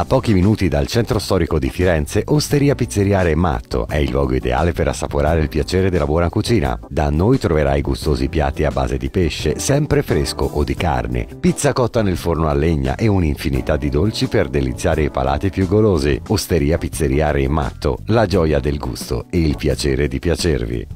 A pochi minuti dal centro storico di Firenze, Osteria Pizzeria Matto è il luogo ideale per assaporare il piacere della buona cucina. Da noi troverai gustosi piatti a base di pesce, sempre fresco o di carne, pizza cotta nel forno a legna e un'infinità di dolci per deliziare i palati più golosi. Osteria Pizzeria Matto, la gioia del gusto e il piacere di piacervi.